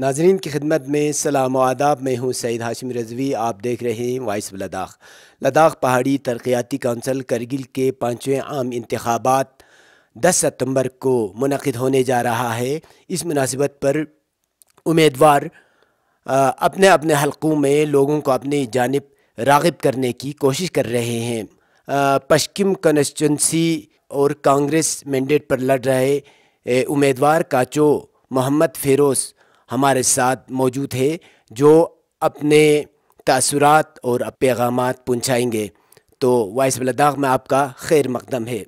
नाजरीन की खिदमत में सलाम आदाब मैं हूँ सैद हाशिम रजवी आप देख रहे हैं वाइस लद्दाख लद्दाख पहाड़ी तरक़ियाती कौंसल करगिल के पाँचवें आम इंतबात दस सितम्बर को मनद होने जा रहा है इस मुनासिबत पर उम्मीदवार अपने अपने हलकों में लोगों को अपनी जानब रागब करने की कोशिश कर रहे हैं पश्चिम कॉन्स्टिटेंसी और कांग्रेस मैंडेट पर लड़ रहे उम्मीदवार काचो मोहम्मद फेरोज़ हमारे साथ मौजूद है जो अपने तसरत और पैगाम पहुँचाएँगे तो वाइस लद्दाख में आपका खैर मकदम है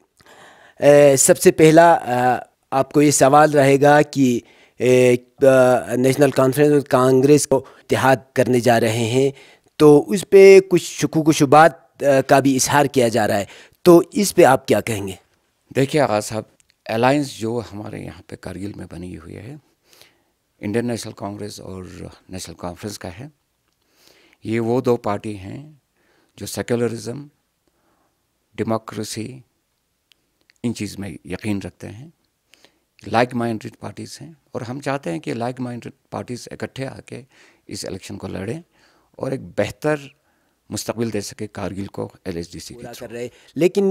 सबसे पहला आपको ये सवाल रहेगा कि नेशनल कॉन्फ्रेंस और कांग्रेस को इतिहाद करने जा रहे हैं तो उस पर कुछ शकूक शुबात का भी इजहार किया जा रहा है तो इस पर आप क्या कहेंगे देखिए आगा साहब अलाइंस जो हमारे यहाँ पे कारगिल में बनी हुई है इंडियन नेशनल कांग्रेस और नेशनल कॉन्फ्रेंस का है ये वो दो पार्टी हैं जो सेकुलरिज्म डेमोक्रेसी इन चीज़ में यकीन रखते हैं लाइक माइंडेड पार्टीज़ हैं और हम चाहते हैं कि लाइक माइंडेड पार्टीज़ इकट्ठे आके इस इलेक्शन को लड़ें और एक बेहतर मुस्तबिल दे सके कारगिल को एल एच डी सी कर रहे लेकिन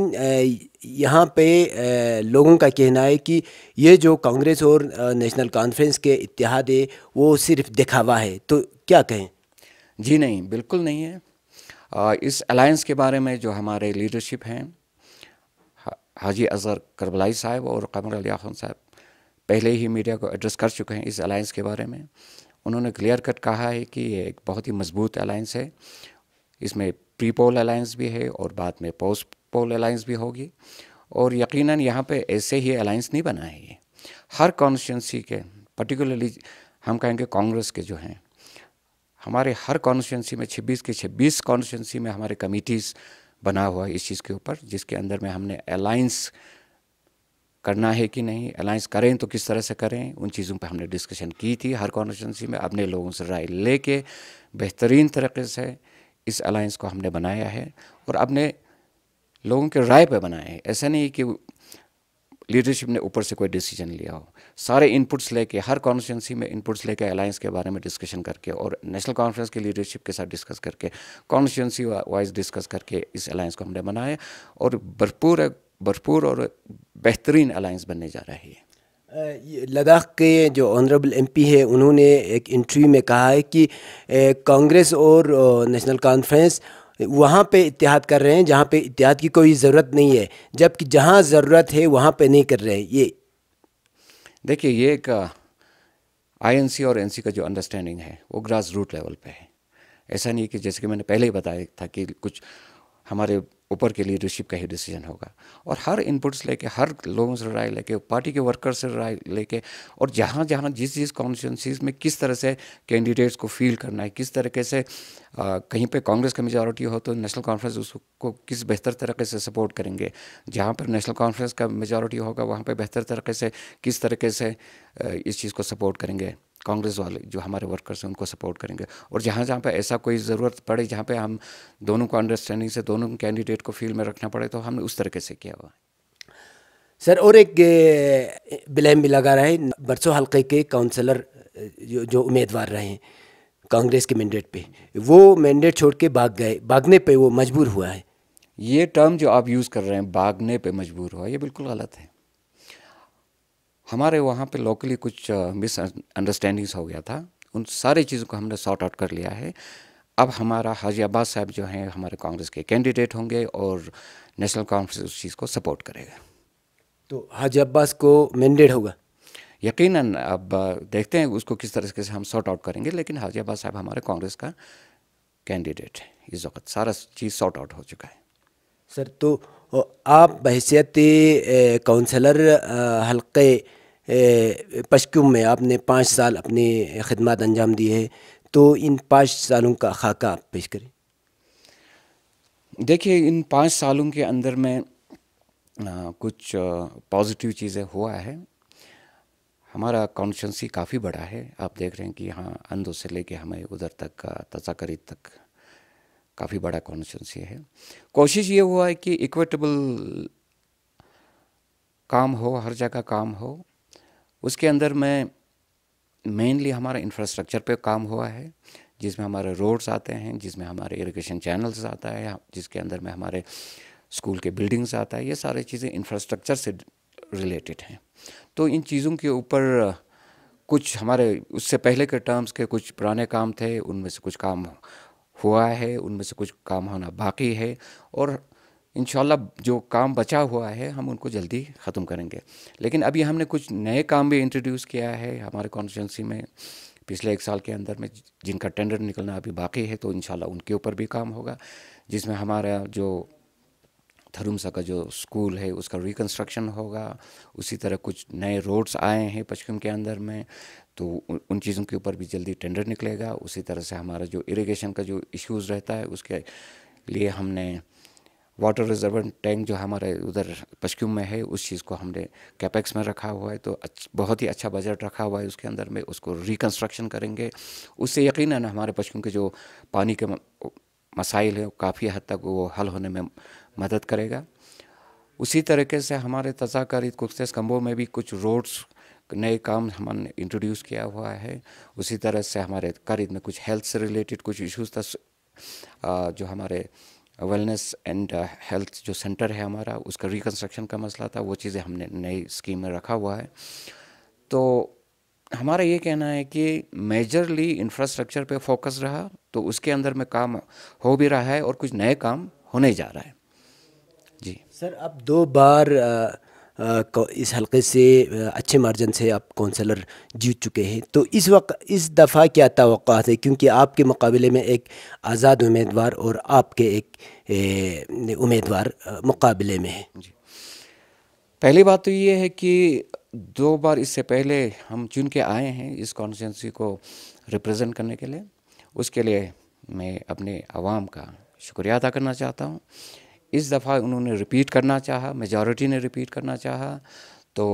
यहाँ पे लोगों का कहना है कि ये जो कांग्रेस और नेशनल कॉन्फ्रेंस के इतिहाद है वो सिर्फ दिखावा है तो क्या कहें जी नहीं बिल्कुल नहीं है इस अलायंस के बारे में जो हमारे लीडरशिप हैं हाजी अजहर करबलाई साहब और कमर अली खान साहब पहले ही मीडिया को एड्रेस कर चुके हैं इस अलायंस के बारे में उन्होंने क्लियर कट कहा है कि ये एक बहुत ही मजबूत अलायंस है इसमें प्री पोल अलायंस भी है और बाद में पोस्ट पोल अलायंस भी होगी और यकीनन यहाँ पे ऐसे ही अलायंस नहीं बना है ये हर कॉन्स्टिट्यूंसी के पर्टिकुलरली हम कहेंगे कांग्रेस के जो हैं हमारे हर कॉन्स्टिट्यूंसी में 26 के 26 कॉन्स्टिट्यूंसी में हमारे कमिटीज़ बना हुआ है इस चीज़ के ऊपर जिसके अंदर में हमने अलायंस करना है कि नहीं अलायंस करें तो किस तरह से करें उन चीज़ों पर हमने डिस्कशन की थी हर कॉन्स्टिट्यूंसी में अपने लोगों से राय लेके बेहतरीन तरीके से इस अलायंस को हमने बनाया है और अपने लोगों के राय पर बनाया है ऐसा नहीं कि लीडरशिप ने ऊपर से कोई डिसीजन लिया हो सारे इनपुट्स लेके हर कॉन्स्टिटेंसी में इनपुट्स लेके अलायंस के बारे में डिस्कशन करके और नेशनल कॉन्फ्रेंस के लीडरशिप के साथ डिस्कस करके कॉन्स्टिटेंसी वाइज डिस्कस करके इस अलायंस को हमने बनाया और भरपूर भरपूर और बेहतरीन अलायंस बनने जा रही है लद्दाख के जो ऑनरेबल एमपी है उन्होंने एक इंटरव्यू में कहा है कि कांग्रेस और नेशनल कॉन्फ्रेंस वहाँ पे इतिहाद कर रहे हैं जहाँ पे इतिहाद की कोई ज़रूरत नहीं है जबकि जहाँ ज़रूरत है वहाँ पे नहीं कर रहे हैं ये देखिए ये एक आईएनसी और एनसी का जो अंडरस्टैंडिंग है वो ग्रास रूट लेवल पे है ऐसा नहीं कि जैसे कि मैंने पहले ही बताया था कि कुछ हमारे ऊपर के लीडरशिप का ही डिसीजन होगा और हर इनपुट्स लेके हर लोगों से राय लेके पार्टी के वर्कर्स से राय लेके और जहाँ जहाँ जिस जिस कॉन्स्टिटेंसीज में किस तरह से कैंडिडेट्स को फील करना है किस तरीके से आ, कहीं पे कांग्रेस का मेजॉरिटी हो तो नेशनल कॉन्फ्रेंस उसको किस बेहतर तरीके से सपोर्ट करेंगे जहाँ पर नेशनल कॉन्फ्रेंस का मेजॉरिटी होगा वहाँ पर बेहतर तरीके से किस तरीके से इस चीज़ को सपोर्ट करेंगे कांग्रेस वाले जो हमारे वर्कर्स हैं उनको सपोर्ट करेंगे और जहाँ जहाँ पे ऐसा कोई ज़रूरत पड़े जहाँ पे हम दोनों को अंडरस्टैंडिंग से दोनों कैंडिडेट को फील्ड में रखना पड़े तो हमने उस तरीके से किया हुआ सर और एक ब्लेम भी लगा रहे हैं बरसों हल्के के काउंसलर जो, जो उम्मीदवार रहे हैं कांग्रेस के मैंडेट पे वो मैंडेट छोड़ के भाग गए भागने पे वो मजबूर हुआ है ये टर्म जो आप यूज़ कर रहे हैं भागने पे मजबूर हुआ ये बिल्कुल गलत है हमारे वहाँ पे लोकली कुछ मिस अंडरस्टैंडिंग्स हो गया था उन सारी चीज़ों को हमने सॉर्ट आउट कर लिया है अब हमारा हाजी अब्बास साहब जो हैं हमारे कांग्रेस के कैंडिडेट होंगे और नेशनल कांग्रेस उस चीज़ को सपोर्ट करेगा तो हाजी अब्बास को मैंडेट होगा यकीनन अब देखते हैं उसको किस तरीके से हम सॉर्ट आउट करेंगे लेकिन हाजी अब्बास साहब हमारे कांग्रेस का कैंडिडेट है इस वक्त सारा चीज़ सॉर्ट आउट हो चुका है सर तो आप बहसीत काउंसलर हल्के पशकुम में आपने पाँच साल अपनी खदमात अंजाम दी है तो इन पाँच सालों का खाका आप पेश करें देखिए इन पाँच सालों के अंदर में कुछ पॉजिटिव चीज़ें हुआ है हमारा कॉन्शंसी काफ़ी बड़ा है आप देख रहे हैं कि हाँ अंधों से लेके हमें उधर तक का तजाकरीद तक काफ़ी बड़ा कॉन्शंसी है कोशिश ये हुआ है कि इक्वेटेबल काम हो हर जगह काम हो उसके अंदर मैं मेनली हमारा इंफ्रास्ट्रक्चर पे काम हुआ है जिसमें हमारे रोड्स आते हैं जिसमें हमारे इरिगेशन चैनल्स आता है जिसके अंदर में हमारे स्कूल के बिल्डिंग्स आता है ये सारे चीज़ें इंफ्रास्ट्रक्चर से रिलेटेड हैं तो इन चीज़ों के ऊपर कुछ हमारे उससे पहले के टर्म्स के कुछ पुराने काम थे उनमें से कुछ काम हुआ है उनमें से कुछ काम होना बाकी है और इन जो काम बचा हुआ है हम उनको जल्दी ख़त्म करेंगे लेकिन अभी हमने कुछ नए काम भी इंट्रोड्यूस किया है हमारे कॉन्स्टिट्यूंसी में पिछले एक साल के अंदर में जिनका टेंडर निकलना अभी बाकी है तो इन उनके ऊपर भी काम होगा जिसमें हमारा जो थरुमसा का जो स्कूल है उसका रिकन्स्ट्रक्शन होगा उसी तरह कुछ नए रोड्स आए हैं पश्चिम के अंदर में तो उन चीज़ों के ऊपर भी जल्दी टेंडर निकलेगा उसी तरह से हमारा जो इरिगेशन का जो इश्यूज़ रहता है उसके लिए हमने वाटर रिजर्व टैंक जो हमारे उधर पश्चिम में है उस चीज़ को हमने कैपेक्स में रखा हुआ है तो बहुत ही अच्छा बजट रखा हुआ है उसके अंदर में उसको रिकन्स्ट्रक्शन करेंगे उससे यकीन हमारे पश्चिम के जो पानी के मसाइल हैं काफ़ी हद तक वो हल होने में मदद करेगा उसी तरीके से हमारे तजाकारी कुकसेस कम्बो में भी कुछ रोड्स नए काम हमने इंट्रोड्यूस किया हुआ है उसी तरह से हमारे करीब में कुछ हेल्थ से रिलेटेड कुछ इश्यूज था जो हमारे वेलनेस एंड हेल्थ जो सेंटर है हमारा उसका रिकन्स्ट्रक्शन का मसला था वो चीज़ें हमने नई स्कीम में रखा हुआ है तो हमारा ये कहना है कि मेजरली इंफ्रास्ट्रक्चर पे फोकस रहा तो उसके अंदर में काम हो भी रहा है और कुछ नए काम होने जा रहा है जी सर अब दो बार आ... इस हलके से अच्छे मार्जिन से आप कौंसलर जीत चुके हैं तो इस वक्त इस दफ़ा क्या तो है क्योंकि आपके मुकाबले में एक आज़ाद उम्मीदवार और आपके एक उम्मीदवार मुकाबले में है जी पहली बात तो ये है कि दो बार इससे पहले हम चुन के आए हैं इस कॉन्स्टिटेंसी को रिप्रेजेंट करने के लिए उसके लिए मैं अपने आवाम का शुक्रिया अदा करना चाहता हूँ इस दफ़ा उन्होंने रिपीट करना चाहा मेजॉरिटी ने रिपीट करना चाहा तो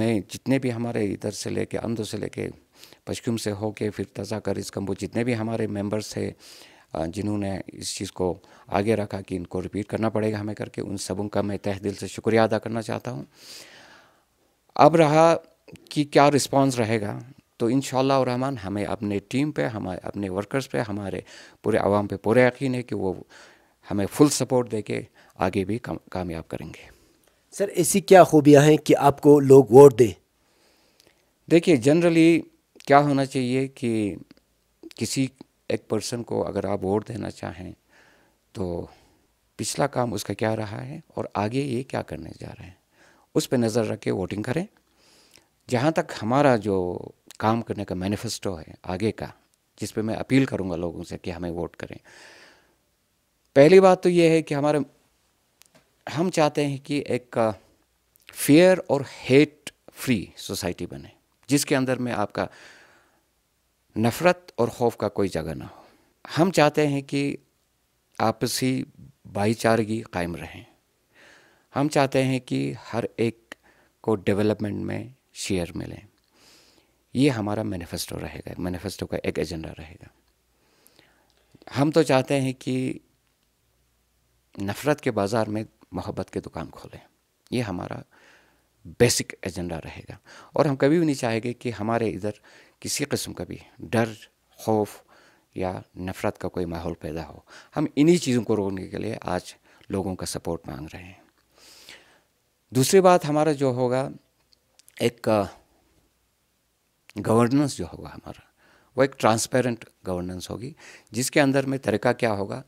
मैं जितने भी हमारे इधर से लेके अंध से लेके पश्चिम से हो के फिर कर इस कम्बू जितने भी हमारे मेंबर्स थे जिन्होंने इस चीज़ को आगे रखा कि इनको रिपीट करना पड़ेगा हमें करके उन सबों का मैं तह दिल से शुक्रिया अदा करना चाहता हूँ अब रहा कि क्या रिस्पांस रहेगा तो इन रहमान हमें अपने टीम पे हमारे अपने वर्कर्स पे हमारे पूरे आवाम पे पूरा यकीन है कि वो हमें फुल सपोर्ट दे के आगे भी काम, कामयाब करेंगे सर ऐसी क्या खूबियाँ हैं कि आपको लोग वोट दें देखिए जनरली क्या होना चाहिए कि किसी एक पर्सन को अगर आप वोट देना चाहें तो पिछला काम उसका क्या रहा है और आगे ये क्या करने जा रहे हैं उस पर नज़र रख के वोटिंग करें जहाँ तक हमारा जो काम करने का मैनिफेस्टो है आगे का जिस पे मैं अपील करूँगा लोगों से कि हमें वोट करें पहली बात तो ये है कि हमारे हम चाहते हैं कि एक फेयर और हेट फ्री सोसाइटी बने जिसके अंदर में आपका नफ़रत और खौफ का कोई जगह ना हो हम चाहते हैं कि आपसी भाईचारगी कायम रहें हम चाहते हैं कि हर एक को डेवलपमेंट में शेयर मिले ये हमारा मैनिफेस्टो रहेगा मैनिफेस्टो का एक एजेंडा रहेगा हम तो चाहते हैं कि नफ़रत के बाज़ार में मोहब्बत की दुकान खोलें ये हमारा बेसिक एजेंडा रहेगा और हम कभी भी नहीं चाहेंगे कि हमारे इधर किसी किस्म का भी डर खौफ या नफ़रत का कोई माहौल पैदा हो हम इन्हीं चीज़ों को रोकने के लिए आज लोगों का सपोर्ट मांग रहे हैं दूसरी बात हमारा जो होगा एक गवर्नेंस जो होगा हमारा वो एक ट्रांसपेरेंट गवर्नेंस होगी जिसके अंदर में तरीका क्या होगा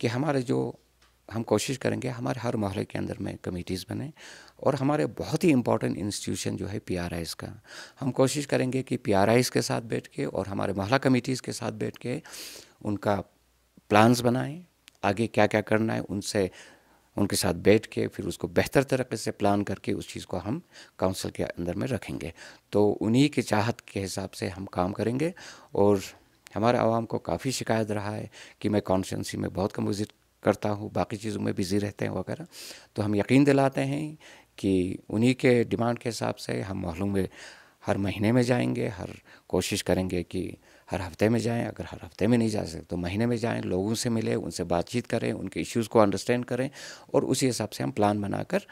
कि हमारे जो हम कोशिश करेंगे हमारे हर मोहल्ले के अंदर में कमेटीज़ बने और हमारे बहुत ही इम्पोर्टेंट इंस्टीट्यूशन जो है पी आर आईज़ का हम कोशिश करेंगे कि पी आर के साथ बैठ के और हमारे मोहल्ला कमेटीज़ के साथ बैठ के उनका प्लान्स बनाएं आगे क्या क्या करना है उनसे उनके साथ बैठ के फिर उसको बेहतर तरीके से प्लान करके उस चीज़ को हम काउंसिल के अंदर में रखेंगे तो उन्हीं की चाहत के हिसाब से हम काम करेंगे और हमारे आवाम को काफ़ी शिकायत रहा है कि मैं कॉन्स्टेंसी में बहुत कम विजिट करता हूँ बाकी चीज़ों में बिज़ी रहते हैं वगैरह तो हम यकीन दिलाते हैं कि उन्हीं के डिमांड के हिसाब से हम मोहल्लों में हर महीने में जाएंगे हर कोशिश करेंगे कि हर हफ्ते में जाएं अगर हर हफ्ते में नहीं जा सकते तो महीने में जाएं लोगों से मिले उनसे बातचीत करें उनके इश्यूज़ को अंडरस्टैंड करें और उसी हिसाब से हम प्लान बनाकर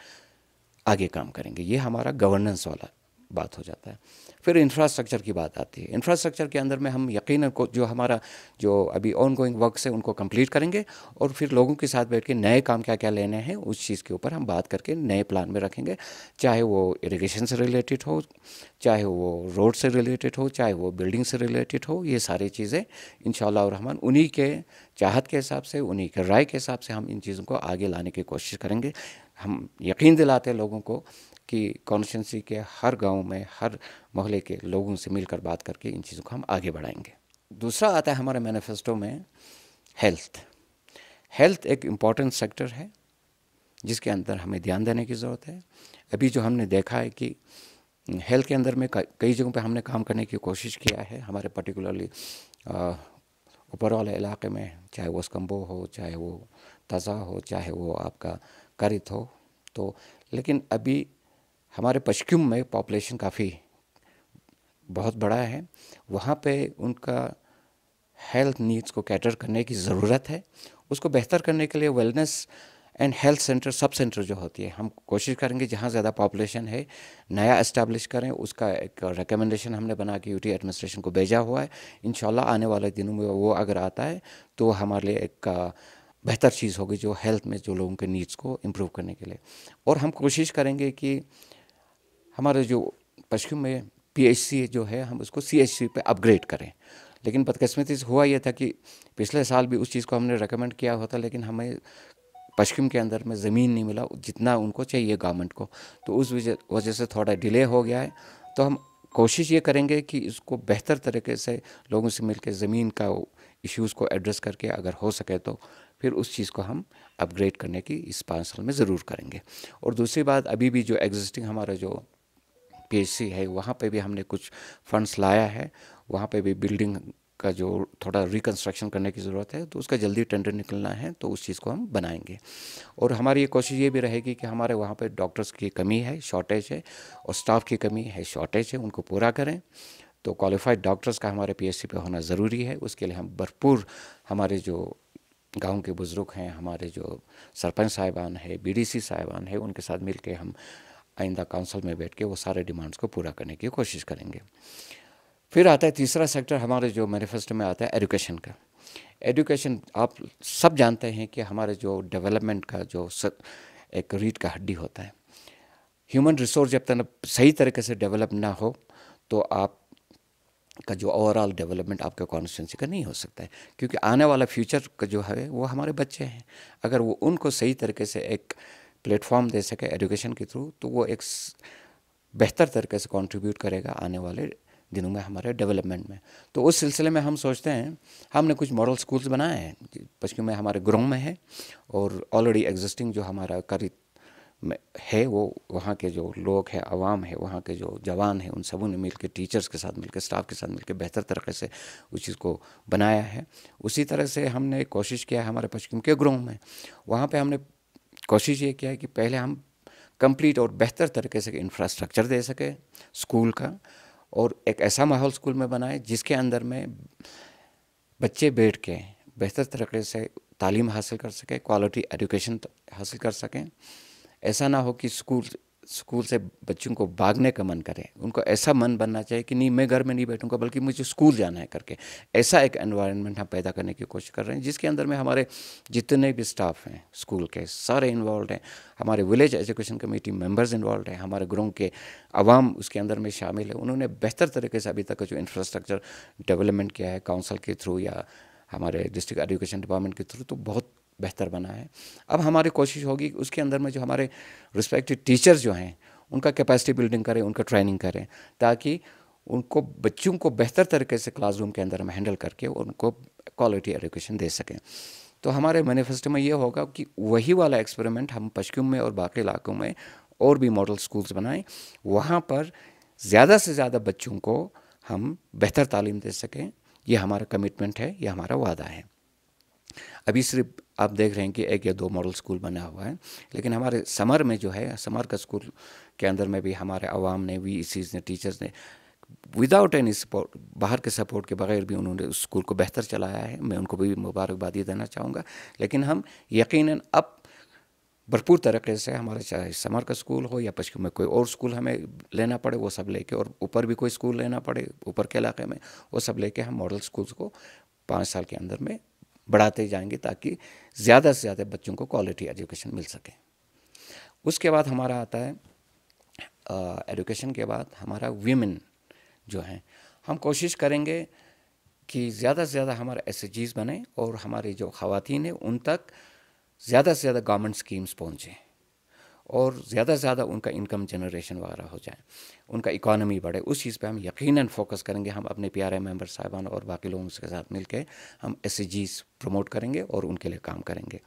आगे काम करेंगे ये हमारा गवर्नेंस वाला बात हो जाता है फिर इंफ्रास्ट्रक्चर की बात आती है इंफ्रास्ट्रक्चर के अंदर में हम यकीन को जो हमारा जो अभी ऑन गोइंग वर्क से उनको कंप्लीट करेंगे और फिर लोगों के साथ बैठ के नए काम क्या क्या लेने हैं उस चीज़ के ऊपर हम बात करके नए प्लान में रखेंगे चाहे वो इरीगेशन से रिलेटेड हो चाहे वो रोड से रिलेटेड हो चाहे वो बिल्डिंग से रिलेटेड हो ये सारी चीज़ें इन रहमान उन्हीं के चाहत के हिसाब से उन्हीं के राय के हिसाब से हम इन चीज़ों को आगे लाने की कोशिश करेंगे हम यकीन दिलाते हैं लोगों को कि कॉन्स्टिटेंसी के हर गांव में हर मोहल्ले के लोगों से मिलकर बात करके इन चीज़ों को हम आगे बढ़ाएंगे दूसरा आता है हमारे मैनिफेस्टो में हेल्थ हेल्थ एक इम्पॉर्टेंट सेक्टर है जिसके अंदर हमें ध्यान देने की ज़रूरत है अभी जो हमने देखा है कि हेल्थ के अंदर में कई जगहों पे हमने काम करने की कोशिश किया है हमारे पर्टिकुलरली ऊपर वाले इलाके में चाहे वो स्कम्बो हो चाहे वो तज़ा हो चाहे वो आपका कारित हो तो लेकिन अभी हमारे पश्चिम में पॉपुलेशन काफ़ी बहुत बड़ा है वहाँ पे उनका हेल्थ नीड्स को कैटर करने की ज़रूरत है उसको बेहतर करने के लिए wellness and health centre sub centre जो होती है हम कोशिश करेंगे जहाँ ज़्यादा पॉपुलेशन है नया इस्टेब्लिश करें उसका एक रिकमेंडेशन हमने बना के यूटी एडमिनिस्ट्रेशन को भेजा हुआ है इन आने वाले दिनों में वो अगर आता है तो हमारे लिए एक बेहतर चीज़ होगी जो हेल्थ में जो लोगों के नीड्स को इम्प्रूव करने के लिए और हम कोशिश करेंगे कि हमारे जो पश्चिम में पी जो है हम उसको सी एच सी पे अपग्रेड करें लेकिन बदकस्मती से हुआ यह था कि पिछले साल भी उस चीज़ को हमने रेकमेंड किया होता लेकिन हमें पश्चिम के अंदर में ज़मीन नहीं मिला जितना उनको चाहिए गवर्नमेंट को तो उस वजह से थोड़ा डिले हो गया है तो हम कोशिश ये करेंगे कि इसको बेहतर तरीके से लोगों से मिलकर ज़मीन का इश्यूज़ को एड्रेस करके अगर हो सके तो फिर उस चीज़ को हम अपग्रेड करने की इस पाँच साल में ज़रूर करेंगे और दूसरी बात अभी भी जो एग्जिस्टिंग हमारा जो पी है वहाँ पे भी हमने कुछ फंड्स लाया है वहाँ पे भी बिल्डिंग का जो थोड़ा रिकन्स्ट्रक्शन करने की ज़रूरत है तो उसका जल्दी टेंडर निकलना है तो उस चीज़ को हम बनाएंगे और हमारी ये कोशिश ये भी रहेगी कि हमारे वहाँ पर डॉक्टर्स की कमी है शॉर्टेज है और स्टाफ की कमी है शॉर्टेज है उनको पूरा करें तो क्वालिफाइड डॉक्टर्स का हमारे पीएससी पे होना ज़रूरी है उसके लिए हम भरपूर हमारे जो गांव के बुज़ुर्ग हैं हमारे जो सरपंच साहिबान है बीडीसी साहिबान है उनके साथ मिल के हम आइंदा काउंसिल में बैठ के वो सारे डिमांड्स को पूरा करने की कोशिश करेंगे फिर आता है तीसरा सेक्टर हमारे जो मैनिफेस्टो में आता है एजुकेशन का एजुकेशन आप सब जानते हैं कि हमारे जो डेवलपमेंट का जो एक रीढ़ का हड्डी होता है ह्यूमन रिसोर्स जब तक सही तरीके से डेवलप ना हो तो आप का जो ओवरऑल डेवलपमेंट आपके कॉन्स्टिटेंसी का नहीं हो सकता है क्योंकि आने वाला फ्यूचर का जो है वो हमारे बच्चे हैं अगर वो उनको सही तरीके से एक प्लेटफॉर्म दे सके एजुकेशन के थ्रू तो वो एक बेहतर तरीके से कंट्रीब्यूट करेगा आने वाले दिनों में हमारे डेवलपमेंट में तो उस सिलसिले में हम सोचते हैं हमने कुछ मॉडल स्कूल्स बनाए हैं पश्चिम में हमारे ग्रोह में है और ऑलरेडी एग्जिस्टिंग जो हमारा करीब में है वो वहाँ के जो लोग हैं आवाम है वहाँ के जो जवान हैं उन सबों ने मिल के टीचर्स के साथ मिलकर स्टाफ के साथ मिलकर बेहतर तरीके से उस चीज़ को बनाया है उसी तरह से हमने कोशिश किया है हमारे पश्चिम के ग्रोह में वहाँ पे हमने कोशिश ये किया है कि पहले हम कंप्लीट और बेहतर तरीके से इंफ्रास्ट्रक्चर दे सके स्कूल का और एक ऐसा माहौल स्कूल में बनाए जिसके अंदर में बच्चे बैठ के बेहतर तरीके से तालीम हासिल कर सकें क्वालिटी एजुकेशन हासिल कर सकें ऐसा ना हो कि स्कूल स्कूल से बच्चों को भागने का मन करे उनको ऐसा मन बनना चाहिए कि नहीं मैं घर में नहीं बैठूंगा बल्कि मुझे स्कूल जाना है करके ऐसा एक एनवायरनमेंट हम पैदा करने की कोशिश कर रहे हैं जिसके अंदर में हमारे जितने भी स्टाफ हैं स्कूल के सारे इन्वॉल्व हैं हमारे village education committee members involve हैं हमारे ग्रोह के आवाम उसके अंदर में शामिल है उन्होंने बेहतर तरीके से अभी तक जो इंफ्रास्ट्रक्चर डेवलपमेंट किया है काउंसिल के थ्रू या हमारे डिस्ट्रिक्ट एजुकेशन डिपार्टमेंट के थ्रू तो बहुत बेहतर बना है अब हमारी कोशिश होगी कि उसके अंदर में जो हमारे रिस्पेक्टिव टीचर्स जो हैं उनका कैपेसिटी बिल्डिंग करें उनका ट्रेनिंग करें ताकि उनको बच्चों को बेहतर तरीके से क्लासरूम के अंदर हम हैंडल करके उनको क्वालिटी एजुकेशन दे सकें तो हमारे मैनिफेस्टो में ये होगा कि वही वाला एक्सपेरिमेंट हम पश्चिम में और बाकी इलाकों में और भी मॉडल स्कूल्स बनाएं वहाँ पर ज़्यादा से ज़्यादा बच्चों को हम बेहतर तालीम दे सकें ये हमारा कमिटमेंट है ये हमारा वादा है अभी सिर्फ आप देख रहे हैं कि एक या दो मॉडल स्कूल बना हुआ है लेकिन हमारे समर में जो है समर का स्कूल के अंदर में भी हमारे आवाम ने वी ने टीचर्स ने विदाउट एनी सपोर्ट बाहर के सपोर्ट के बगैर भी उन्होंने उस स्कूल को बेहतर चलाया है मैं उनको भी मुबारकबाद ये देना चाहूँगा लेकिन हम यकीन अब भरपूर तरीके से हमारे चाहे समर का स्कूल हो या पश्चिम में कोई और स्कूल हमें लेना पड़े वो सब लेके और ऊपर भी कोई स्कूल लेना पड़े ऊपर के इलाके में वो सब लेके हम मॉडल स्कूल्स को पाँच साल के अंदर में बढ़ाते जाएंगे ताकि ज़्यादा से ज़्यादा बच्चों को क्वालिटी एजुकेशन मिल सके उसके बाद हमारा आता है एजुकेशन के बाद हमारा वीमेन जो हैं हम कोशिश करेंगे कि ज़्यादा से ज़्यादा हमारे एस बने और हमारी जो खातन हैं उन तक ज़्यादा से ज़्यादा गवर्नमेंट स्कीम्स पहुँचें और ज़्यादा से ज़्यादा उनका इनकम जनरेशन वगैरह हो जाए उनका इकानमी बढ़े उस चीज़ पर हम यकीन फोकस करेंगे हम अपने पी आर साहबान और बाकी लोगों के साथ मिलकर हम एस प्रमोट करेंगे और उनके लिए काम करेंगे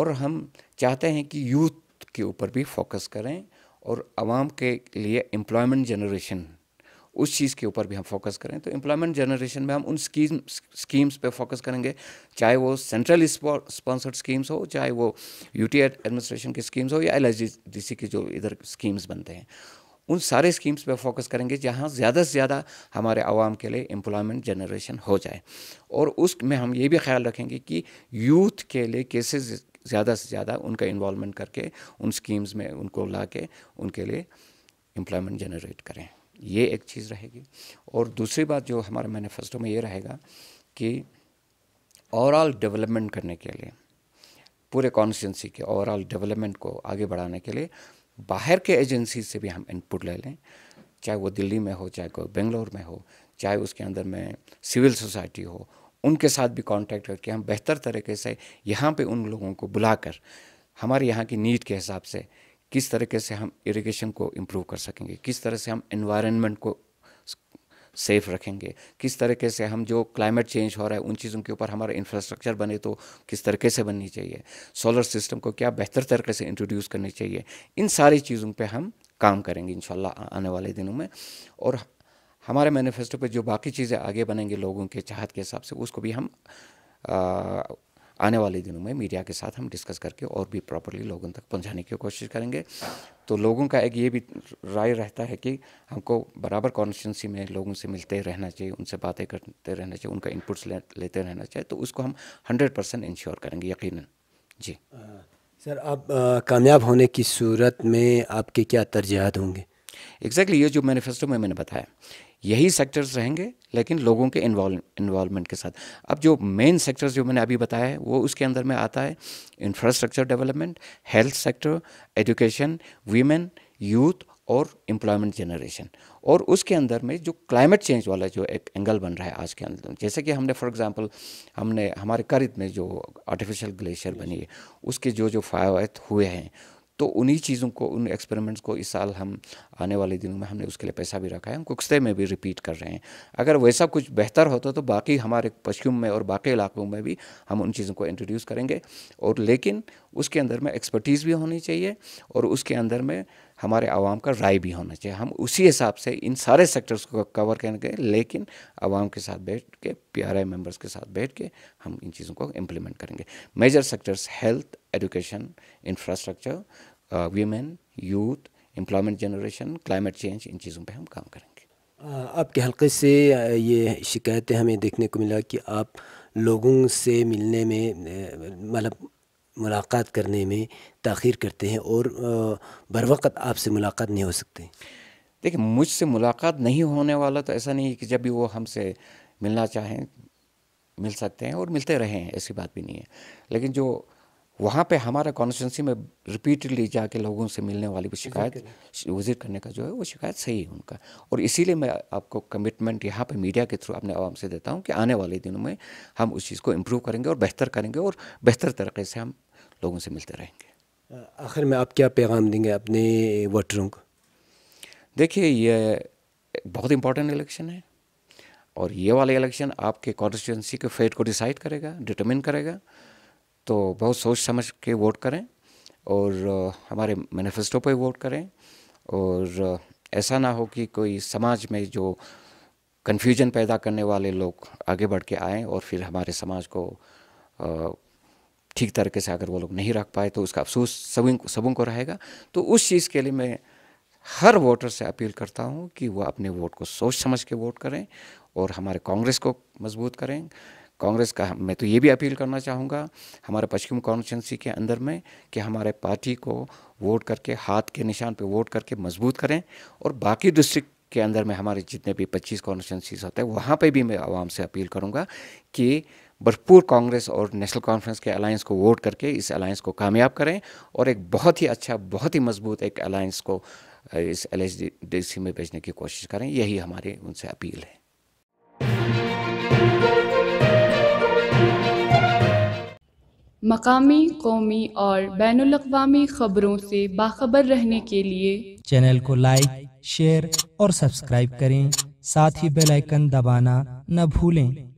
और हम चाहते हैं कि यूथ के ऊपर भी फोकस करें और आवाम के लिए एम्प्लॉयमेंट जनरेशन उस चीज़ के ऊपर भी हम फोकस करें तो एम्प्लॉयमेंट जनरेशन में हम उन स्कीम स्कीम्स पे फोकस करेंगे चाहे वो सेंट्रल स्पॉन्सर्ड स्कीम्स हो चाहे वो यूटी एडमिनिस्ट्रेशन की स्कीम्स हो या एल की जो इधर स्कीम्स बनते हैं उन सारे स्कीम्स पे फोकस करेंगे जहाँ ज़्यादा से ज़्यादा हमारे आवाम के लिए एम्प्लॉयमेंट जनरेशन हो जाए और उसमें हम ये भी ख्याल रखेंगे कि यूथ के लिए कैसे ज़्यादा से ज़्यादा उनका इन्वॉलमेंट करके उन स्कीम्स में उनको ला के उनके लिए एम्प्लॉयमेंट जनरेट करें ये एक चीज़ रहेगी और दूसरी बात जो हमारे मैनिफेस्टो में ये रहेगा कि ओवरऑल डेवलपमेंट करने के लिए पूरे कॉन्स्टिटेंसी के ओवरऑल डेवलपमेंट को आगे बढ़ाने के लिए बाहर के एजेंसी से भी हम इनपुट ले लें चाहे वो दिल्ली में हो चाहे कोई बेंगलोर में हो चाहे उसके अंदर में सिविल सोसाइटी हो उनके साथ भी कांटेक्ट करके हम बेहतर तरीके से यहाँ पे उन लोगों को बुलाकर हमारे यहाँ की नीड के हिसाब से किस तरीके से हम इरिगेशन को इम्प्रूव कर सकेंगे किस तरह से हम इन्वायरमेंट को सेफ रखेंगे किस तरीके से हम जो क्लाइमेट चेंज हो रहा है उन चीज़ों के ऊपर हमारा इंफ्रास्ट्रक्चर बने तो किस तरीके से बननी चाहिए सोलर सिस्टम को क्या बेहतर तरीके से इंट्रोड्यूस करनी चाहिए इन सारी चीज़ों पे हम काम करेंगे इन आने वाले दिनों में और हमारे मैनिफेस्टो पे जो बाकी चीज़ें आगे बनेंगे लोगों के चाहत के हिसाब से उसको भी हम आ, आने वाले दिनों में मीडिया के साथ हम डिस्कस करके और भी प्रॉपरली लोगों तक पहुंचाने की कोशिश करेंगे तो लोगों का एक ये भी राय रहता है कि हमको बराबर कॉन्स्टेंसी में लोगों से मिलते रहना चाहिए उनसे बातें करते रहना चाहिए उनका इनपुट्स ले, लेते रहना चाहिए तो उसको हम हंड्रेड परसेंट इंश्योर करेंगे यकीन जी सर आप कामयाब होने की सूरत में आपके क्या तरजीहत होंगे एग्जैक्टली ये जो मैनिफेस्टो में मैंने बताया यही सेक्टर्स रहेंगे लेकिन लोगों के इन्वॉल्वमेंट के साथ अब जो मेन सेक्टर्स जो मैंने अभी बताया है वो उसके अंदर में आता है infrastructure development health sector education women youth और एम्प्लॉयमेंट जनरेशन और उसके अंदर में जो क्लाइमेट चेंज वाला जो एक एंगल बन रहा है आज के अंदर जैसे कि हमने फॉर एग्जांपल हमने हमारे करित में जो आर्टिफिशियल ग्लेशियर बनी है उसके जो जो फायद हुए हैं तो उन्हीं चीज़ों को उन एक्सपेरिमेंट्स को इस साल हम आने वाले दिनों में हमने उसके लिए पैसा भी रखा है हम कुश्ते में भी रिपीट कर रहे हैं अगर वैसा कुछ बेहतर होता तो बाकी हमारे पश्चिम में और बाकी इलाकों में भी हम उन चीज़ों को इंट्रोड्यूस करेंगे और लेकिन उसके अंदर में एक्सपर्टीज़ भी होनी चाहिए और उसके अंदर में हमारे आवाम का राय भी होना चाहिए हम उसी हिसाब से इन सारे सेक्टर्स को कवर करेंगे लेकिन आवाम के साथ बैठ के पी आर आई मेम्बर्स के साथ बैठ के हम इन चीज़ों को इम्प्लीमेंट करेंगे major sectors health education infrastructure women youth employment generation climate change इन चीज़ों पर हम काम करेंगे uh, आपके हल्के से uh, ये शिकायतें हमें देखने को मिला कि आप लोगों से मिलने में uh, मतलब मुलाकात करने में तखीर करते हैं और बर वक्त आपसे मुलाकात नहीं हो सकते देखिए मुझसे मुलाकात नहीं होने वाला तो ऐसा नहीं है कि जब भी वो हमसे मिलना चाहें मिल सकते हैं और मिलते रहे हैं ऐसी बात भी नहीं है लेकिन जो वहाँ पे हमारा कॉन्स्टिट्यूंसी में रिपीटेडली जाके लोगों से मिलने वाली भी शिकायत विजिट करने का जो है वो शिकायत सही है उनका और इसीलिए मैं आपको कमिटमेंट यहाँ पे मीडिया के थ्रू अपने आवाम से देता हूँ कि आने वाले दिनों में हम उस चीज़ को इम्प्रूव करेंगे और बेहतर करेंगे और बेहतर तरीके से हम लोगों से मिलते रहेंगे आखिर में आप क्या पैगाम देंगे अपने वोटरों को देखिए ये बहुत इंपॉर्टेंट इलेक्शन है और ये वाला इलेक्शन आपके कॉन्स्टिट्यूंसी के फेट को डिसाइड करेगा डिटर्मिन करेगा तो बहुत सोच समझ के वोट करें और हमारे मैनिफेस्टो पर वोट करें और ऐसा ना हो कि कोई समाज में जो कन्फ्यूजन पैदा करने वाले लोग आगे बढ़ के आएँ और फिर हमारे समाज को ठीक तरीके से अगर वो लोग नहीं रख पाए तो उसका अफसोस सभी सबों को रहेगा तो उस चीज़ के लिए मैं हर वोटर से अपील करता हूँ कि वह अपने वोट को सोच समझ के वोट करें और हमारे कांग्रेस को मजबूत करें कांग्रेस का मैं तो ये भी अपील करना चाहूँगा हमारे पश्चिम कॉन्स्टिट्यूंसी के अंदर में कि हमारे पार्टी को वोट करके हाथ के निशान पे वोट करके मजबूत करें और बाकी डिस्ट्रिक्ट के अंदर में हमारे जितने भी 25 कॉन्स्टिट्यूंसीज होते हैं वहाँ पे भी मैं आवाम से अपील करूँगा कि भरपूर कांग्रेस और नेशनल कॉन्फ्रेंस के अलायंस को वोट करके इस अलायंस को कामयाब करें और एक बहुत ही अच्छा बहुत ही मजबूत एक अलायंस को इस एल में भेजने की कोशिश करें यही हमारी उनसे अपील है मकामी कौमी और बैन अवी खबरों से बाखबर रहने के लिए चैनल को लाइक शेयर और सब्सक्राइब करें साथ ही बेल आइकन दबाना न भूलें